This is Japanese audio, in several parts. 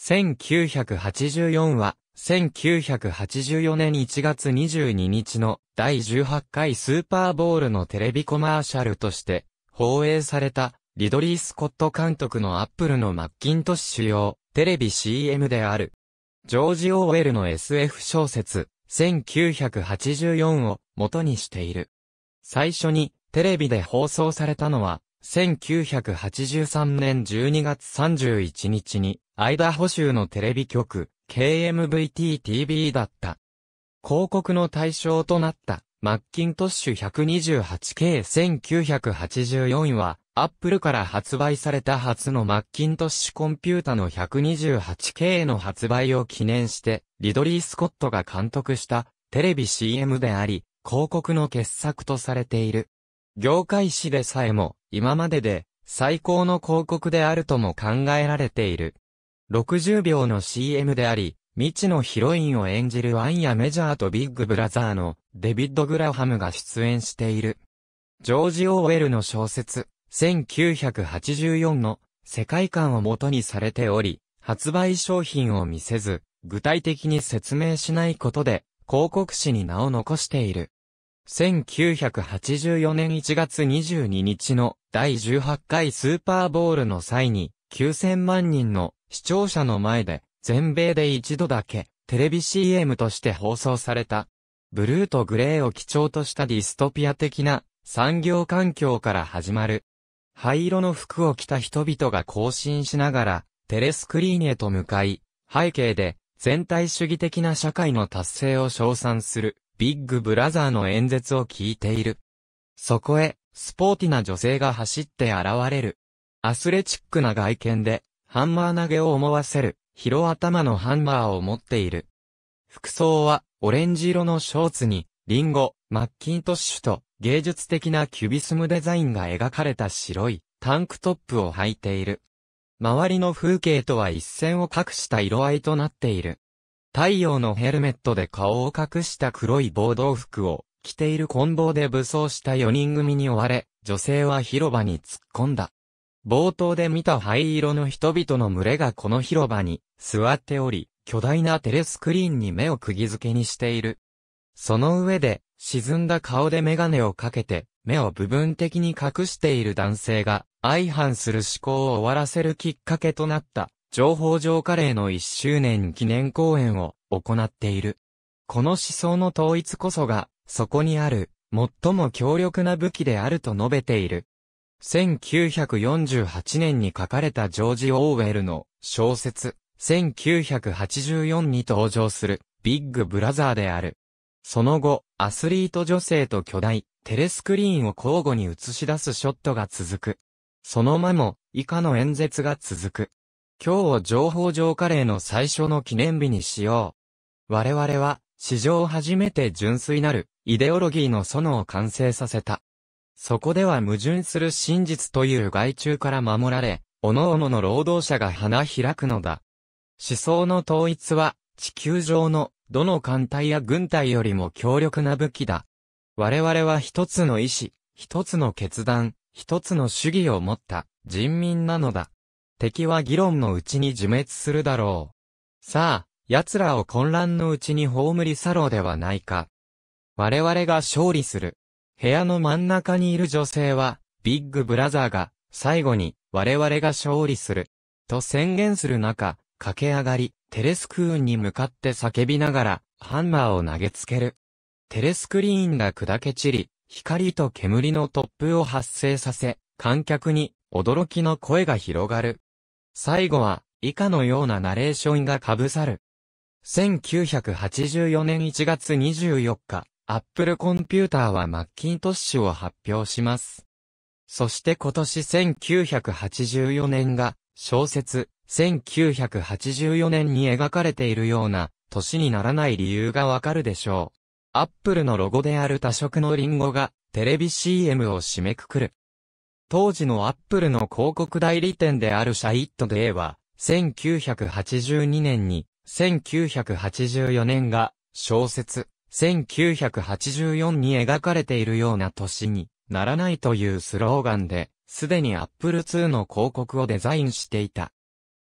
1984は、1984年1月22日の第18回スーパーボールのテレビコマーシャルとして放映されたリドリー・スコット監督のアップルのマッキントッシュ用テレビ CM である。ジョージ・オーウェルの SF 小説1984を元にしている。最初にテレビで放送されたのは1983年12月31日に、アイダホ州のテレビ局、KMVT-TV だった。広告の対象となった、マッキントッシュ 128K1984 は、アップルから発売された初のマッキントッシュコンピュータの 128K の発売を記念して、リドリー・スコットが監督したテレビ CM であり、広告の傑作とされている。業界誌でさえも、今までで、最高の広告であるとも考えられている。60秒の CM であり、未知のヒロインを演じるワンやメジャーとビッグブラザーのデビッド・グラハムが出演している。ジョージ・オーウェルの小説、1984の世界観をもとにされており、発売商品を見せず、具体的に説明しないことで、広告誌に名を残している。1984年1月22日の第18回スーパーボールの際に9000万人の視聴者の前で全米で一度だけテレビ CM として放送された。ブルーとグレーを基調としたディストピア的な産業環境から始まる。灰色の服を着た人々が行進しながらテレスクリーンへと向かい、背景で全体主義的な社会の達成を称賛する。ビッグブラザーの演説を聞いている。そこへ、スポーティな女性が走って現れる。アスレチックな外見で、ハンマー投げを思わせる、広頭のハンマーを持っている。服装は、オレンジ色のショーツに、リンゴ、マッキントッシュと、芸術的なキュビスムデザインが描かれた白い、タンクトップを履いている。周りの風景とは一線を画した色合いとなっている。太陽のヘルメットで顔を隠した黒い暴動服を着ている棍棒で武装した4人組に追われ、女性は広場に突っ込んだ。冒頭で見た灰色の人々の群れがこの広場に座っており、巨大なテレスクリーンに目を釘付けにしている。その上で、沈んだ顔でメガネをかけて、目を部分的に隠している男性が、相反する思考を終わらせるきっかけとなった。情報上カレーの1周年記念公演を行っている。この思想の統一こそが、そこにある、最も強力な武器であると述べている。1948年に書かれたジョージ・オーウェルの小説、1984に登場するビッグブラザーである。その後、アスリート女性と巨大、テレスクリーンを交互に映し出すショットが続く。その間も、以下の演説が続く。今日を情報上カレーの最初の記念日にしよう。我々は、史上初めて純粋なる、イデオロギーの園を完成させた。そこでは矛盾する真実という害虫から守られ、各々の労働者が花開くのだ。思想の統一は、地球上の、どの艦隊や軍隊よりも強力な武器だ。我々は一つの意志、一つの決断、一つの主義を持った、人民なのだ。敵は議論のうちに自滅するだろう。さあ、奴らを混乱のうちに葬り去ろうではないか。我々が勝利する。部屋の真ん中にいる女性は、ビッグブラザーが、最後に、我々が勝利する。と宣言する中、駆け上がり、テレスクーンに向かって叫びながら、ハンマーを投げつける。テレスクリーンが砕け散り、光と煙の突風を発生させ、観客に、驚きの声が広がる。最後は、以下のようなナレーションが被さる。1984年1月24日、Apple ンピューターはマッキントッシュを発表します。そして今年1984年が、小説、1984年に描かれているような、年にならない理由がわかるでしょう。アップルのロゴである多色のリンゴが、テレビ CM を締めくくる。当時のアップルの広告代理店であるシャイットデーは、1982年に、1984年が、小説、1984に描かれているような年にならないというスローガンで、すでにアップル2の広告をデザインしていた。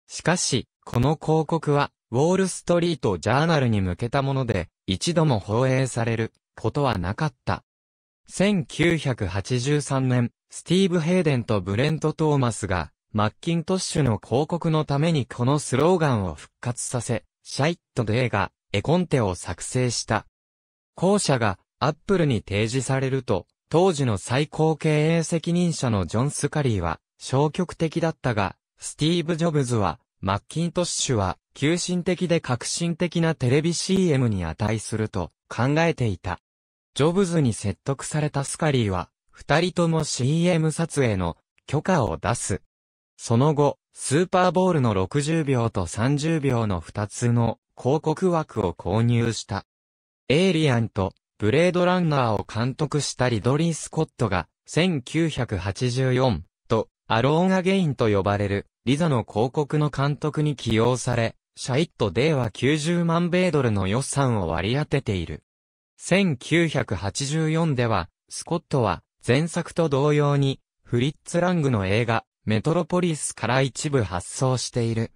しかし、この広告は、ウォールストリートジャーナルに向けたもので、一度も放映されることはなかった。1983年、スティーブ・ヘイデンとブレント・トーマスが、マッキントッシュの広告のためにこのスローガンを復活させ、シャイット・デーが、絵コンテを作成した。後者が、アップルに提示されると、当時の最高経営責任者のジョン・スカリーは、消極的だったが、スティーブ・ジョブズは、マッキントッシュは、急進的で革新的なテレビ CM に値すると考えていた。ジョブズに説得されたスカリーは、二人とも CM 撮影の許可を出す。その後、スーパーボールの60秒と30秒の二つの広告枠を購入した。エイリアンとブレードランナーを監督したリドリー・スコットが1984とアローン・アゲインと呼ばれるリザの広告の監督に起用され、シャイット・デイは90万米ドルの予算を割り当てている。1984では、スコットは、前作と同様に、フリッツ・ラングの映画、メトロポリスから一部発送している。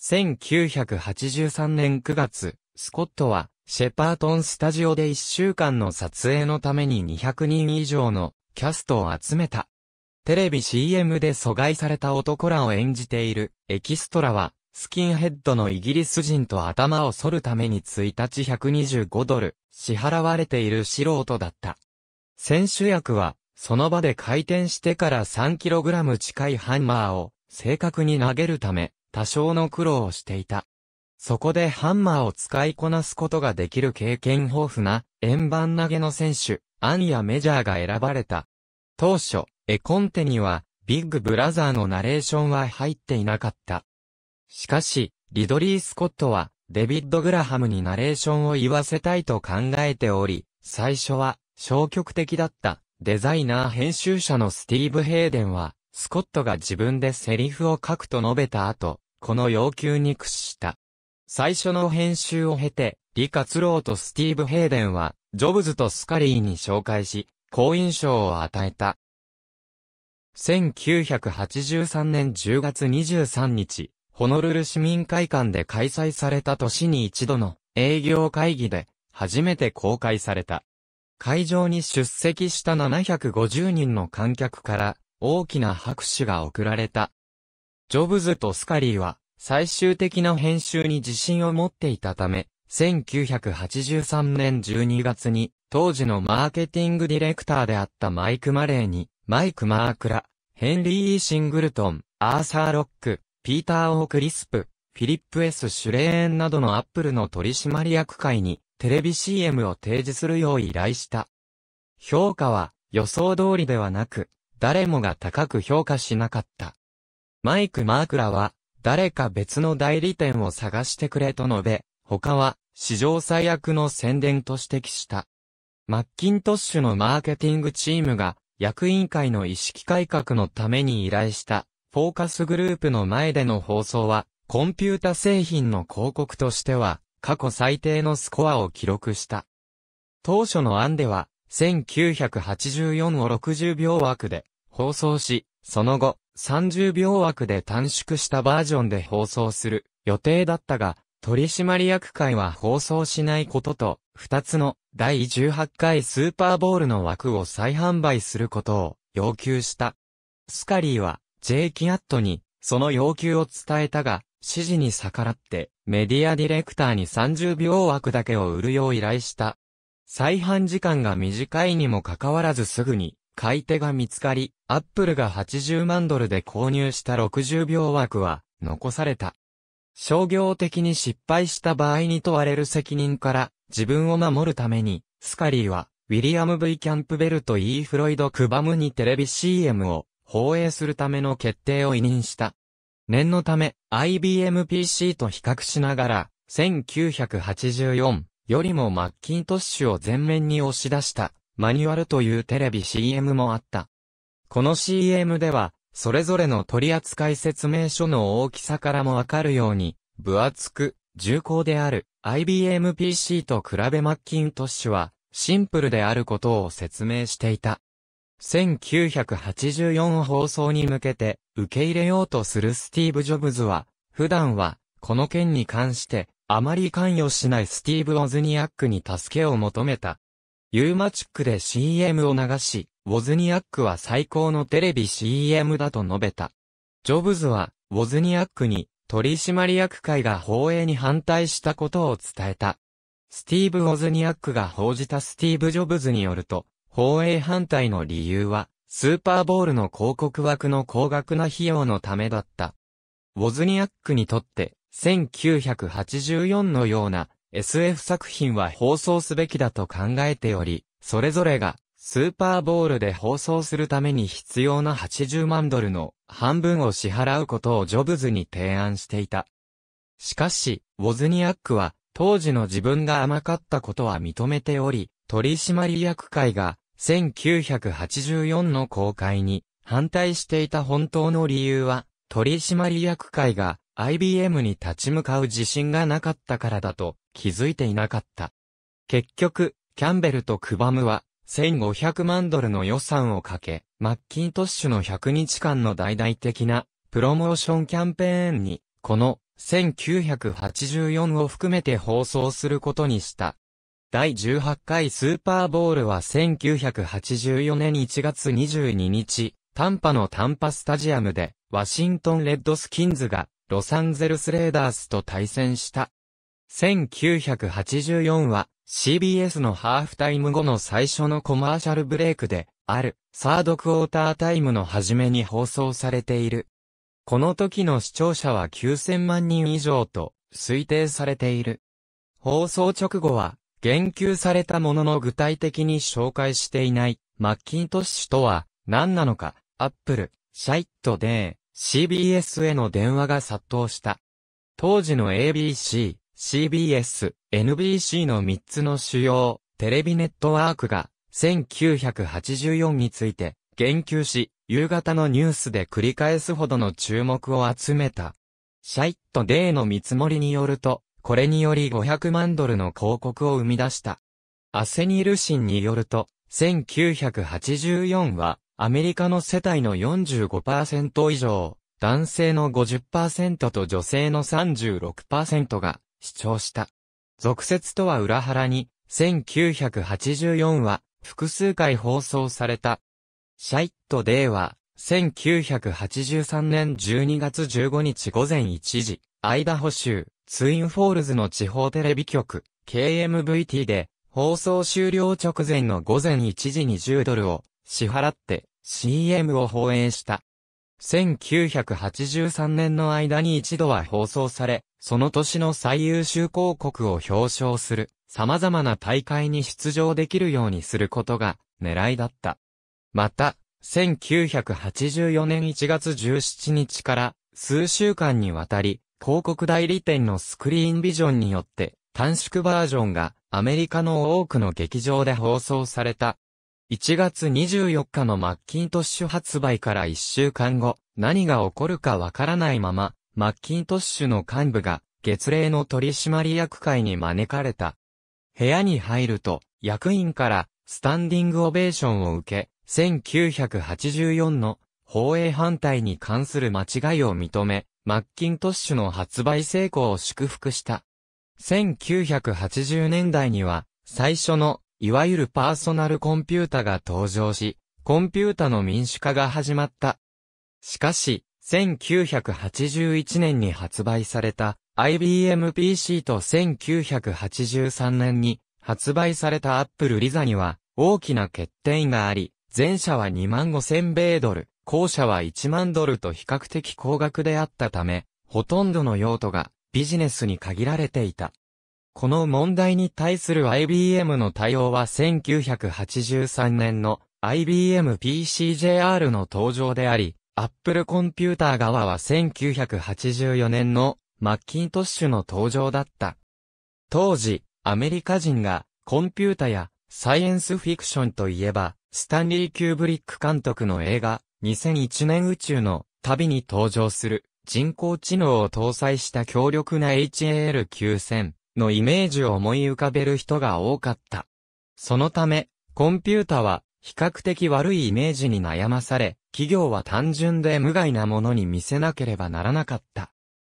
1983年9月、スコットは、シェパートンスタジオで1週間の撮影のために200人以上のキャストを集めた。テレビ CM で阻害された男らを演じているエキストラはスキンヘッドのイギリス人と頭を剃るために1日125ドル支払われている素人だった。選手役はその場で回転してから 3kg 近いハンマーを正確に投げるため多少の苦労をしていた。そこでハンマーを使いこなすことができる経験豊富な円盤投げの選手、アンやメジャーが選ばれた。当初、絵コンテにはビッグブラザーのナレーションは入っていなかった。しかし、リドリー・スコットは、デビッド・グラハムにナレーションを言わせたいと考えており、最初は、消極的だった、デザイナー編集者のスティーブ・ヘイデンは、スコットが自分でセリフを書くと述べた後、この要求に屈した。最初の編集を経て、リカ・ツローとスティーブ・ヘイデンは、ジョブズとスカリーに紹介し、好印象を与えた。1983年10月23日、ホノルル市民会館で開催された年に一度の営業会議で初めて公開された。会場に出席した750人の観客から大きな拍手が送られた。ジョブズとスカリーは最終的な編集に自信を持っていたため、1983年12月に当時のマーケティングディレクターであったマイク・マレーに、マイク・マークラ、ヘンリー・シングルトン、アーサー・ロック、ピーター・オー・クリスプ、フィリップ・エス・シュレーンなどのアップルの取締役会にテレビ CM を提示するよう依頼した。評価は予想通りではなく、誰もが高く評価しなかった。マイク・マークラは、誰か別の代理店を探してくれと述べ、他は、史上最悪の宣伝と指摘した。マッキントッシュのマーケティングチームが、役員会の意識改革のために依頼したフォーカスグループの前での放送は、コンピュータ製品の広告としては、過去最低のスコアを記録した。当初の案では、1984を60秒枠で放送し、その後、30秒枠で短縮したバージョンで放送する予定だったが、取締役会は放送しないことと、2つの第18回スーパーボールの枠を再販売することを要求した。スカリーは J. キアットに、その要求を伝えたが、指示に逆らって、メディアディレクターに30秒枠だけを売るよう依頼した。再販時間が短いにもかかわらずすぐに、買い手が見つかり、アップルが80万ドルで購入した60秒枠は、残された。商業的に失敗した場合に問われる責任から自分を守るために、スカリーは、ウィリアム・ V・ キャンプベルと E・ フロイド・クバムにテレビ CM を放映するための決定を委任した。念のため、IBM PC と比較しながら、1984よりもマッキントッシュを前面に押し出した、マニュアルというテレビ CM もあった。この CM では、それぞれの取扱説明書の大きさからもわかるように、分厚く、重厚である IBM PC と比べマッキントッシュは、シンプルであることを説明していた。1984放送に向けて受け入れようとするスティーブ・ジョブズは、普段はこの件に関してあまり関与しないスティーブ・ウォズニアックに助けを求めた。ユーマチックで CM を流し、ウォズニアックは最高のテレビ CM だと述べた。ジョブズは、ウォズニアックに取締役会が放映に反対したことを伝えた。スティーブ・ウォズニアックが報じたスティーブ・ジョブズによると、放映反対の理由は、スーパーボールの広告枠の高額な費用のためだった。ウォズニアックにとって、1984のような SF 作品は放送すべきだと考えており、それぞれがスーパーボールで放送するために必要な80万ドルの半分を支払うことをジョブズに提案していた。しかし、ウォズニアックは当時の自分が甘かったことは認めており、取締役会が1984の公開に反対していた本当の理由は、取締役会が IBM に立ち向かう自信がなかったからだと気づいていなかった。結局、キャンベルとクバムは1500万ドルの予算をかけ、マッキントッシュの100日間の大々的なプロモーションキャンペーンに、この1984を含めて放送することにした。第18回スーパーボールは1984年1月22日、短波の短波スタジアムで、ワシントンレッドスキンズが、ロサンゼルスレーダースと対戦した。1984は、CBS のハーフタイム後の最初のコマーシャルブレイクで、ある、サードクォータータイムの初めに放送されている。この時の視聴者は9000万人以上と推定されている。放送直後は言及されたものの具体的に紹介していないマッキントッシュとは何なのか、アップル、シャイットで CBS への電話が殺到した。当時の ABC、CBS、NBC の3つの主要テレビネットワークが1984について言及し、夕方のニュースで繰り返すほどの注目を集めた。シャイットデーの見積もりによると、これにより500万ドルの広告を生み出した。アセニルシンによると、1984は、アメリカの世帯の45%以上、男性の50%と女性の36%が主張した。俗説とは裏腹に、1984は複数回放送された。シャイットデーは、1983年12月15日午前1時、アイダホ州、ツインフォールズの地方テレビ局、KMVT で、放送終了直前の午前1時2 0ドルを支払って CM を放映した。1983年の間に一度は放送され、その年の最優秀広告を表彰する、様々な大会に出場できるようにすることが狙いだった。また、1984年1月17日から数週間にわたり、広告代理店のスクリーンビジョンによって短縮バージョンがアメリカの多くの劇場で放送された。1月24日のマッキントッシュ発売から1週間後、何が起こるかわからないまま、マッキントッシュの幹部が月例の取締役会に招かれた。部屋に入ると、役員からスタンディングオベーションを受け、1984の放映反対に関する間違いを認め、マッキントッシュの発売成功を祝福した。1980年代には、最初の、いわゆるパーソナルコンピュータが登場し、コンピュータの民主化が始まった。しかし、1981年に発売された IBM PC と1983年に発売された Apple Lisa には大きな欠点があり、前者は2万5000米ドル、校舎は1万ドルと比較的高額であったため、ほとんどの用途がビジネスに限られていた。この問題に対する IBM の対応は1983年の IBM PCJR の登場であり、Apple コンピューター側は1984年のマッキントッシュの登場だった。当時、アメリカ人がコンピュータやサイエンスフィクションといえば、スタンリー・キューブリック監督の映画、2001年宇宙の旅に登場する人工知能を搭載した強力な HAL9000 のイメージを思い浮かべる人が多かった。そのため、コンピュータは比較的悪いイメージに悩まされ、企業は単純で無害なものに見せなければならなかった。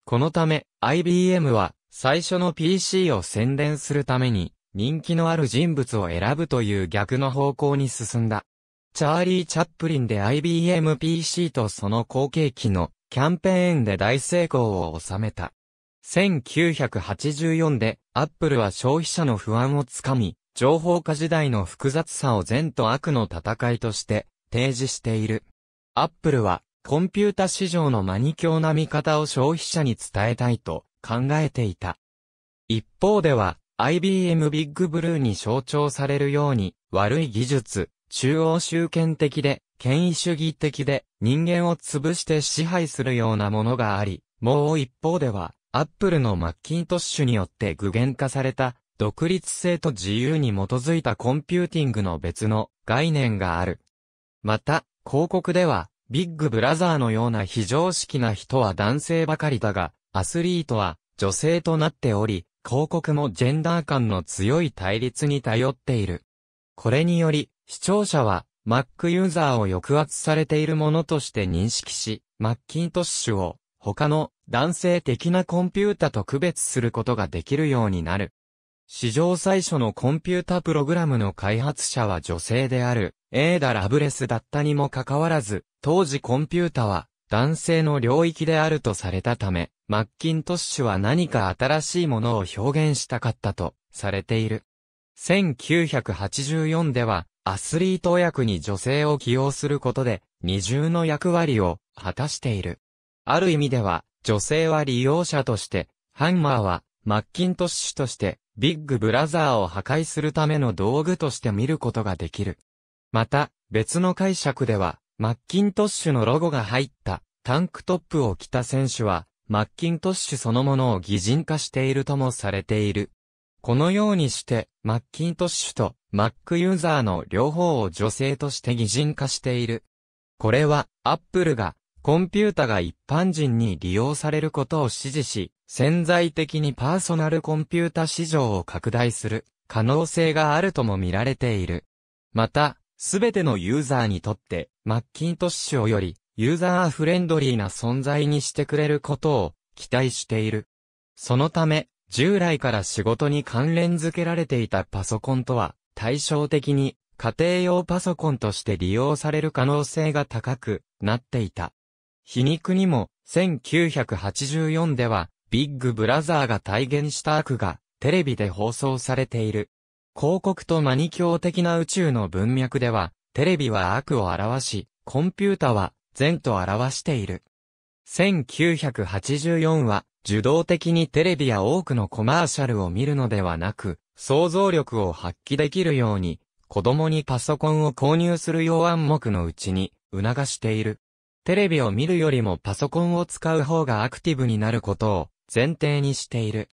このため、IBM は最初の PC を宣伝するために、人気のある人物を選ぶという逆の方向に進んだ。チャーリー・チャップリンで IBM PC とその後継機のキャンペーンで大成功を収めた。1984で、アップルは消費者の不安をつかみ、情報化時代の複雑さを善と悪の戦いとして提示している。アップルは、コンピュータ市場のマニキュな見方を消費者に伝えたいと考えていた。一方では、IBM ビッグブルーに象徴されるように、悪い技術、中央集権的で、権威主義的で、人間を潰して支配するようなものがあり、もう一方では、アップルのマッキントッシュによって具現化された、独立性と自由に基づいたコンピューティングの別の概念がある。また、広告では、ビッグブラザーのような非常識な人は男性ばかりだが、アスリートは女性となっており、広告もジェンダー間の強い対立に頼っている。これにより、視聴者は Mac ユーザーを抑圧されているものとして認識し、マッキントッシュを他の男性的なコンピュータと区別することができるようになる。史上最初のコンピュータプログラムの開発者は女性である、エーダ・ラブレスだったにもかかわらず、当時コンピュータは男性の領域であるとされたため、マッキントッシュは何か新しいものを表現したかったとされている。1984では、アスリート役に女性を起用することで、二重の役割を果たしている。ある意味では、女性は利用者として、ハンマーは、マッキントッシュとして、ビッグブラザーを破壊するための道具として見ることができる。また、別の解釈では、マッキントッシュのロゴが入ったタンクトップを着た選手は、マッキントッシュそのものを擬人化しているともされている。このようにして、マッキントッシュと Mac ユーザーの両方を女性として擬人化している。これは、Apple が、コンピュータが一般人に利用されることを支持し、潜在的にパーソナルコンピュータ市場を拡大する可能性があるとも見られている。また、すべてのユーザーにとって、マッキントッシュをより、ユーザーフレンドリーな存在にしてくれることを期待している。そのため、従来から仕事に関連付けられていたパソコンとは対照的に家庭用パソコンとして利用される可能性が高くなっていた。皮肉にも1984ではビッグブラザーが体現した悪がテレビで放送されている。広告とマニキュ的な宇宙の文脈ではテレビは悪を表し、コンピュータは善と表している。1984は受動的にテレビや多くのコマーシャルを見るのではなく、想像力を発揮できるように、子供にパソコンを購入する要暗黙のうちに促している。テレビを見るよりもパソコンを使う方がアクティブになることを前提にしている。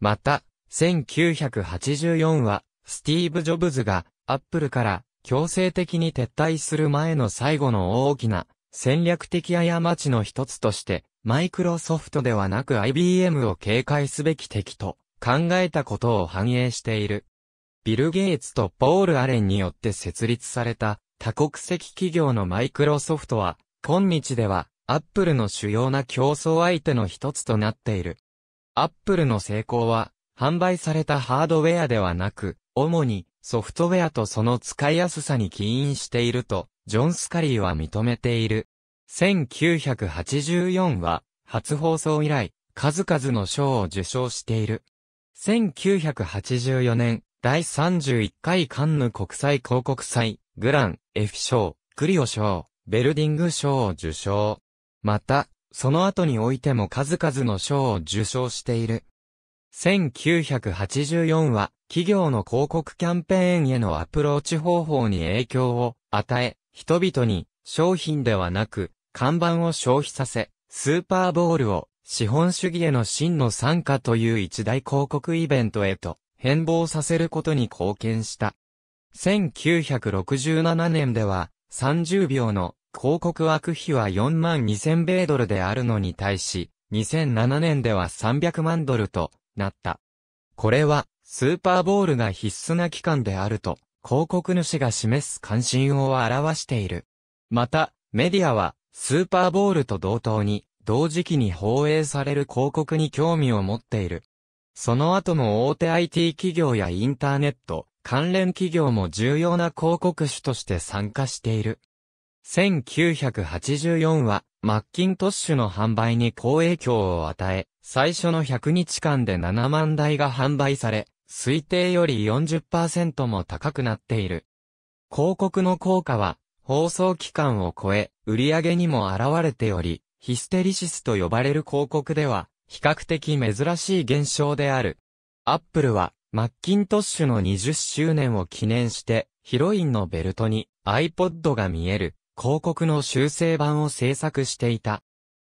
また、1984は、スティーブ・ジョブズが、アップルから強制的に撤退する前の最後の大きな戦略的過ちの一つとして、マイクロソフトではなく IBM を警戒すべき敵と考えたことを反映している。ビル・ゲイツとポール・アレンによって設立された多国籍企業のマイクロソフトは、今日ではアップルの主要な競争相手の一つとなっている。アップルの成功は、販売されたハードウェアではなく、主にソフトウェアとその使いやすさに起因していると、ジョン・スカリーは認めている。1984は、初放送以来、数々の賞を受賞している。1984年、第31回カンヌ国際広告祭、グラン、F 賞、クリオ賞、ベルディング賞を受賞。また、その後においても数々の賞を受賞している。1984は、企業の広告キャンペーンへのアプローチ方法に影響を与え、人々に商品ではなく看板を消費させ、スーパーボールを資本主義への真の参加という一大広告イベントへと変貌させることに貢献した。1967年では30秒の広告枠費は4万2000米ドルであるのに対し、2007年では300万ドルとなった。これはスーパーボールが必須な期間であると広告主が示す関心を表している。また、メディアはスーパーボールと同等に、同時期に放映される広告に興味を持っている。その後も大手 IT 企業やインターネット、関連企業も重要な広告主として参加している。1984は、マッキントッシュの販売に好影響を与え、最初の100日間で7万台が販売され、推定より40%も高くなっている。広告の効果は、放送期間を超え、売上にも現れており、ヒステリシスと呼ばれる広告では、比較的珍しい現象である。アップルは、マッキントッシュの20周年を記念して、ヒロインのベルトに iPod が見える広告の修正版を制作していた。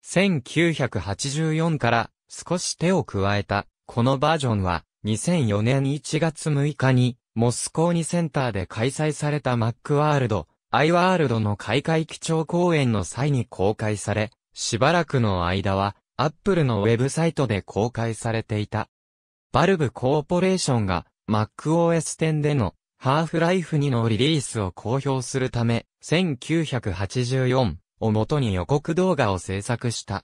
1984から少し手を加えた、このバージョンは2004年1月6日にモスコーニセンターで開催されたマックワールドアイワールドの開会基調講演の際に公開され、しばらくの間は、アップルのウェブサイトで公開されていた。バルブコーポレーションが MacOS 10でのハーフライフ2のリリースを公表するため、1984をもとに予告動画を制作した。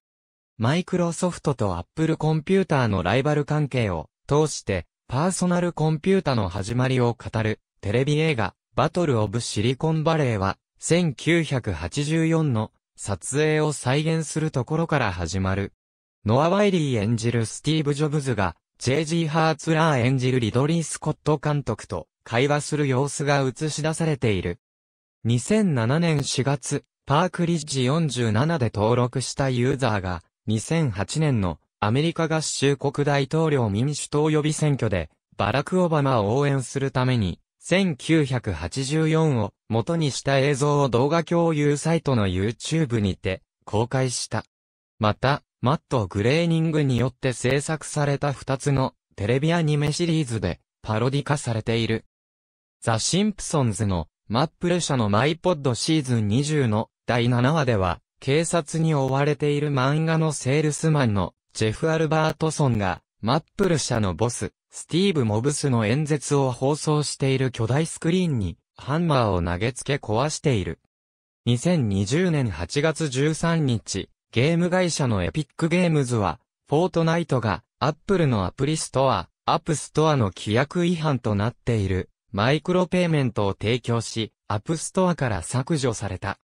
マイクロソフトとアップルコンピューターのライバル関係を通して、パーソナルコンピュータの始まりを語るテレビ映画、バトル・オブ・シリコンバレーは、1984の撮影を再現するところから始まる。ノア・ワイリー演じるスティーブ・ジョブズが、J.G. ハーツラー演じるリドリー・スコット監督と会話する様子が映し出されている。2007年4月、パークリッジ47で登録したユーザーが、2008年のアメリカ合衆国大統領民主党予備選挙で、バラク・オバマを応援するために、1984を元にした映像を動画共有サイトの YouTube にて公開した。また、マット・グレーニングによって制作された2つのテレビアニメシリーズでパロディ化されている。ザ・シンプソンズのマップル社のマイポッドシーズン20の第7話では、警察に追われている漫画のセールスマンのジェフ・アルバートソンが、マップル社のボス、スティーブ・モブスの演説を放送している巨大スクリーンに、ハンマーを投げつけ壊している。2020年8月13日、ゲーム会社のエピックゲームズは、フォートナイトが、アップルのアプリストア、アップストアの規約違反となっている、マイクロペイメントを提供し、アップストアから削除された。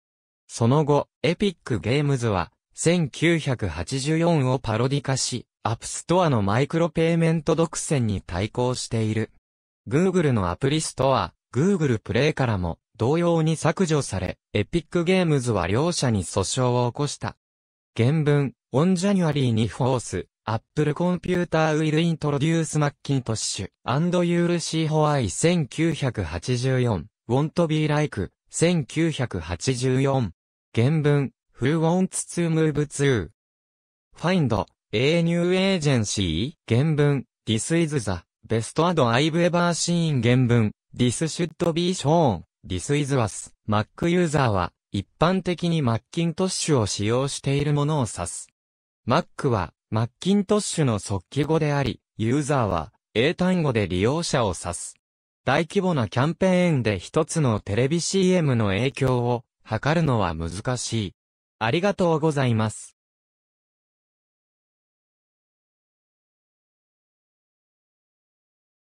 その後、エピックゲームズは、1984をパロディ化し、アップストアのマイクロペイメント独占に対抗している。Google のアプリストア、Google プレイからも同様に削除され、エピックゲームズは両者に訴訟を起こした。原文、On January 2 Force, Apple Computer will introduce Macintosh and you'll see h w I y 1984, won't be like 1984。原文、Who wants to move to? Find A New Agency? 原文、This is the best ad I've ever seen 原文、This should be shown, This is us。Mac ユーザーは、一般的に Macintosh を使用しているものを指す。Mac は、Macintosh の即記語であり、ユーザーは、英単語で利用者を指す。大規模なキャンペーンで一つのテレビ CM の影響を測るのは難しい。ありがとうございます。